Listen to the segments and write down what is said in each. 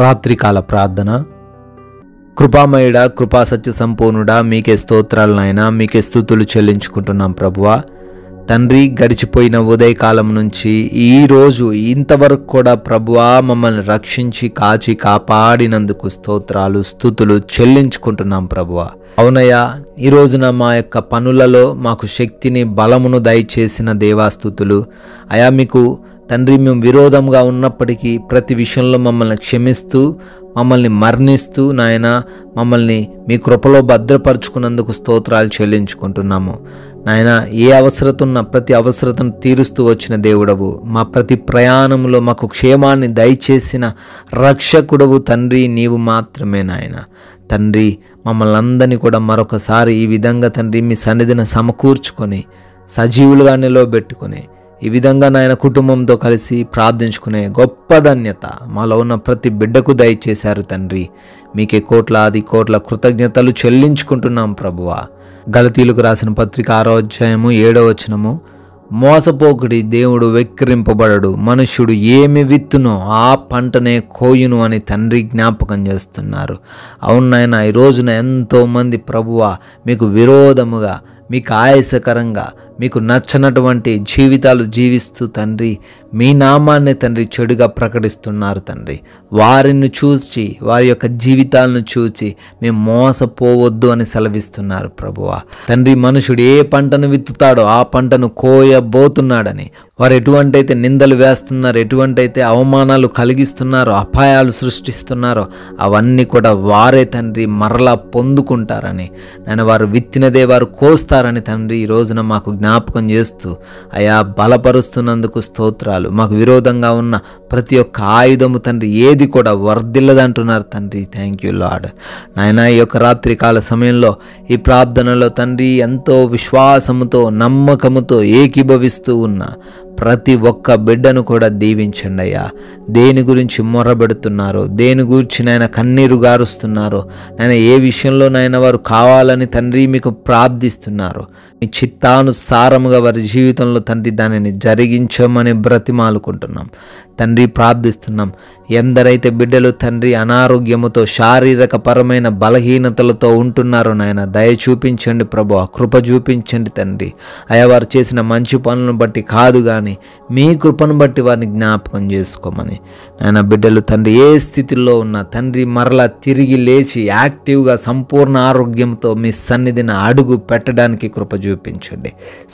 రాత్రికాల ప్రార్థన కృపామయుడ కృపా సత్య సంపూర్ణుడా మీకే స్తోత్రాలు నాయన మీకే స్థుతులు చెల్లించుకుంటున్నాం ప్రభువ తండ్రి గడిచిపోయిన ఉదయకాలం నుంచి ఈరోజు ఇంతవరకు కూడా ప్రభువా మమ్మల్ని రక్షించి కాచి కాపాడినందుకు స్తోత్రాలు స్థుతులు చెల్లించుకుంటున్నాం ప్రభువ అవునయ్యా ఈ రోజున మా యొక్క పనులలో మాకు శక్తిని బలమును దయచేసిన దేవాస్థుతులు అయా మీకు తండ్రి మేము విరోధంగా ఉన్నప్పటికీ ప్రతి విషయంలో మమ్మల్ని క్షమిస్తూ మమ్మల్ని మరణిస్తూ నాయన మమ్మల్ని మీ కృపలో భద్రపరుచుకున్నందుకు స్తోత్రాలు చెల్లించుకుంటున్నాము నాయన ఏ అవసరత ఉన్న ప్రతి అవసరతను తీరుస్తూ వచ్చిన దేవుడవు మా ప్రతి ప్రయాణంలో మాకు క్షేమాన్ని దయచేసిన రక్షకుడవు తండ్రి నీవు మాత్రమే నాయన తండ్రి మమ్మల్ని అందరినీ కూడా మరొకసారి ఈ విధంగా తండ్రి మీ సన్నిధిని సమకూర్చుకొని సజీవులుగా నిలవబెట్టుకొని ఈ విధంగా నాయన కుటుంబంతో కలిసి ప్రార్థించుకునే గొప్ప ధన్యత మాలో ఉన్న ప్రతి బిడ్డకు దయచేశారు తండ్రి మీకే కోట్లాది కోట్ల కృతజ్ఞతలు చెల్లించుకుంటున్నాం ప్రభువ గలతీలకు రాసిన పత్రిక ఆరో అధ్యాయము ఏడో వచనము మోసపోకుడి దేవుడు వెక్కిరింపబడడు మనుష్యుడు ఏమి విత్తునో ఆ పంటనే కోయును అని తండ్రి జ్ఞాపకం చేస్తున్నారు అవునాయన ఈ రోజున ఎంతోమంది ప్రభువ మీకు విరోధముగా మీకు ఆయాసకరంగా మీకు నచ్చనటువంటి జీవితాలు జీవిస్తూ తండ్రి మీ నామాన్ని తండ్రి చెడుగా ప్రకటిస్తున్నారు తండ్రి వారిని చూసి వారి యొక్క జీవితాలను చూచి మేము మోసపోవద్దు అని సెలవిస్తున్నారు ప్రభువ తండ్రి మనుషుడు ఏ పంటను విత్తుతాడో ఆ పంటను కోయబోతున్నాడని వారు ఎటువంటి అయితే నిందలు వేస్తున్నారు ఎటువంటి అయితే అవమానాలు కలిగిస్తున్నారో అపాయాలు సృష్టిస్తున్నారో అవన్నీ కూడా వారే తండ్రి మరలా పొందుకుంటారని నేను వారు విత్తినదే వారు కోస్తారని తండ్రి ఈ రోజున మాకు జ్ఞాపకం చేస్తూ అయా బలపరుస్తున్నందుకు స్తోత్రాలు మాకు విరోధంగా ఉన్న ప్రతి ఒక్క ఆయుధము తండ్రి ఏది కూడా వర్దిల్లదంటున్నారు తండ్రి థ్యాంక్ యూ లాడ్ నాయన ఈ యొక్క రాత్రికాల సమయంలో ఈ ప్రార్థనలో తండ్రి ఎంతో విశ్వాసముతో నమ్మకముతో ఏకీభవిస్తూ ఉన్న ప్రతి ఒక్క బిడ్డను కూడా దీవించండి అయ్యా దేని గురించి మొరబెడుతున్నారో దేని గురించి నాయన కన్నీరు గారుస్తున్నారో నేను ఏ విషయంలో నాయన వారు కావాలని తండ్రి మీకు ప్రార్థిస్తున్నారు మీ చిత్తానుసారముగా వారి జీవితంలో తండ్రి దానిని జరిగించమని బ్రతిమాలుకుంటున్నాం తండ్రి ప్రార్థిస్తున్నాం ఎందరైతే బిడ్డలు తండ్రి అనారోగ్యముతో శారీరక పరమైన బలహీనతలతో ఉంటున్నారో నాయన దయ చూపించండి ప్రభు కృప చూపించండి తండ్రి అయ్యా వారు చేసిన మంచి పనులను బట్టి కాదు కానీ మీ కృపను బట్టి వారిని జ్ఞాపకం చేసుకోమని నాయన బిడ్డలు తండ్రి ఏ స్థితిలో ఉన్నా తండ్రి మరలా తిరిగి లేచి యాక్టివ్గా సంపూర్ణ ఆరోగ్యంతో మీ సన్నిధిని అడుగు పెట్టడానికి కృప చూపించండి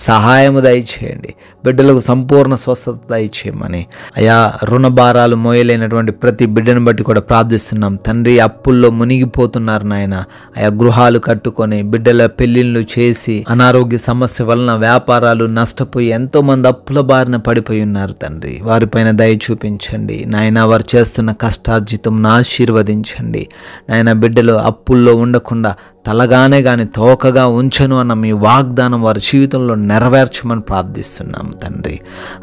సహాయము దయచేయండి బిడ్డలకు సంపూర్ణ స్వస్థత దయచేయమని అయా రుణ భారాలు మోయలేనటువంటి ప్రతి బిడ్డను బట్టి కూడా ప్రార్థిస్తున్నాం తండ్రి అప్పుల్లో మునిగిపోతున్నారు నాయన ఆయా గృహాలు కట్టుకొని బిడ్డల పెళ్లిళ్ళు చేసి అనారోగ్య సమస్య వలన వ్యాపారాలు నష్టపోయి ఎంతోమంది అప్పుల బారిన పడిపోయి ఉన్నారు తండ్రి వారిపైన దయ చూపించండి నాయన వారు చేస్తున్న కష్టార్జితం ఆశీర్వదించండి నాయన బిడ్డలు అప్పుల్లో ఉండకుండా తలగానే కానీ తోకగా ఉంచను అన్న మీ వాగ్దానం వాగ్దానం వారి జీవితంలో నెరవేర్చమని ప్రార్థిస్తున్నాము తండ్రి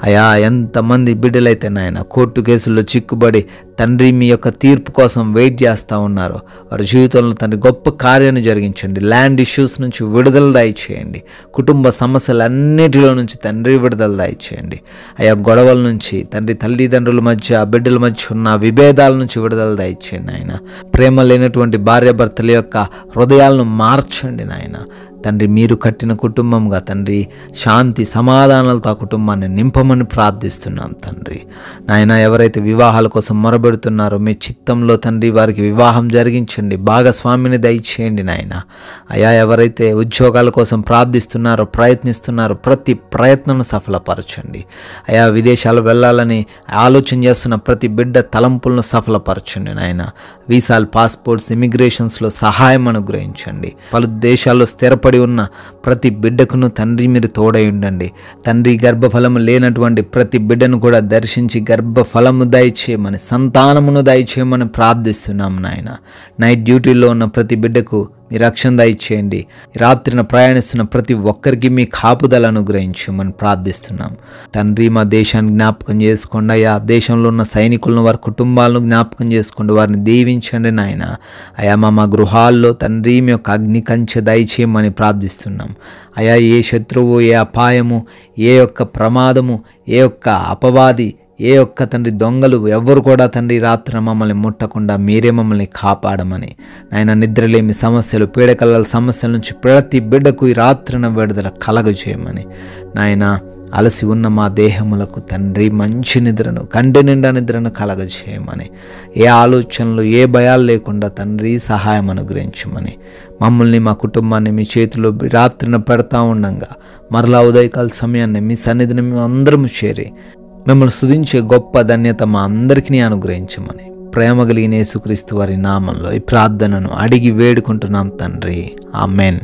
అయా ఎంతమంది బిడ్డలైతే నాయన కోర్టు కేసుల్లో చిక్కుబడి తండ్రి మీ యొక్క తీర్పు కోసం వెయిట్ చేస్తూ ఉన్నారు వారి జీవితంలో తండ్రి గొప్ప కార్యాన్ని జరిగించండి ల్యాండ్ ఇష్యూస్ నుంచి విడుదల దయచేయండి కుటుంబ సమస్యలన్నిటిలో నుంచి తండ్రి విడుదల దయచేయండి ఆయా గొడవల నుంచి తండ్రి తల్లిదండ్రుల మధ్య బిడ్డల మధ్య ఉన్న విభేదాల నుంచి విడుదల దయచేయండి ఆయన ప్రేమ లేనటువంటి భార్యాభర్తల యొక్క హృదయాలను మార్చండి నాయన తండ్రి మీరు కట్టిన కుటుంబంగా తండ్రి శాంతి సమాధానాలతో ఆ కుటుంబాన్ని నింపమని ప్రార్థిస్తున్నాం తండ్రి నాయన ఎవరైతే వివాహాల కోసం మొరబ నిలబడుతున్నారు మీ చిత్తంలో తండ్రి వారికి వివాహం జరిగించండి భాగస్వామిని దయచేయండి నాయన అయా ఎవరైతే ఉద్యోగాల కోసం ప్రార్థిస్తున్నారో ప్రయత్నిస్తున్నారో ప్రతి ప్రయత్నం సఫలపరచండి అయా విదేశాలు వెళ్ళాలని ఆలోచన చేస్తున్న ప్రతి బిడ్డ తలంపులను సఫలపరచండి నాయన వీసాలు పాస్పోర్ట్స్ ఇమిగ్రేషన్స్లో సహాయం అనుగ్రహించండి పలు దేశాల్లో స్థిరపడి ఉన్న ప్రతి బిడ్డకును తండ్రి మీరు తోడై ఉండండి తండ్రి గర్భఫలము లేనటువంటి ప్రతి బిడ్డను కూడా దర్శించి గర్భఫలము దయచేయమని సంత సంతానమును దయచేయమని ప్రార్థిస్తున్నాం నాయన నైట్ డ్యూటీలో ఉన్న ప్రతి బిడ్డకు మీ రక్షణ దయచేయండి రాత్రిన ప్రయాణిస్తున్న ప్రతి ఒక్కరికి మీ కాపుదల అనుగ్రహించమని ప్రార్థిస్తున్నాం తండ్రి మా దేశాన్ని జ్ఞాపకం చేసుకోండి అయ్యా దేశంలో ఉన్న సైనికులను వారి కుటుంబాలను జ్ఞాపకం చేసుకోండి వారిని దీవించండి నాయన అయా మా మా గృహాల్లో తండ్రి మీ యొక్క అగ్ని కంచె దయచేయమని ప్రార్థిస్తున్నాం అయా ఏ శత్రువు ఏ అపాయము ఏ యొక్క ప్రమాదము ఏ యొక్క అపవాది ఏ ఒక్క తండ్రి దొంగలు ఎవ్వరు కూడా తండ్రి రాత్రి మమ్మల్ని ముట్టకుండా మీరే మమ్మల్ని కాపాడమని నాయన నిద్రలేమి సమస్యలు పీడకల సమస్యల నుంచి ప్రతి బిడ్డకు ఈ రాత్రిన విడుదల కలగజేయమని నాయన అలసి ఉన్న మా దేహములకు తండ్రి మంచి నిద్రను కంటి నిండా నిద్రను కలగజేయమని ఏ ఆలోచనలు ఏ భయాలు లేకుండా తండ్రి సహాయం అనుగ్రహించమని మమ్మల్ని మా కుటుంబాన్ని మీ చేతిలో రాత్రిన పెడతా ఉండగా మరలా ఉదయకాల సమయాన్ని మీ సన్నిధిని మేము అందరము చేరి మిమ్మల్ని స్థుతించే గొప్ప ధన్యత మా అందరికీ అనుగ్రహించమని ప్రేమ కలిగిన యేసుక్రీస్తు వారి నామంలో ఈ ప్రార్థనను అడిగి వేడుకుంటున్నాం తండ్రి ఆమెన్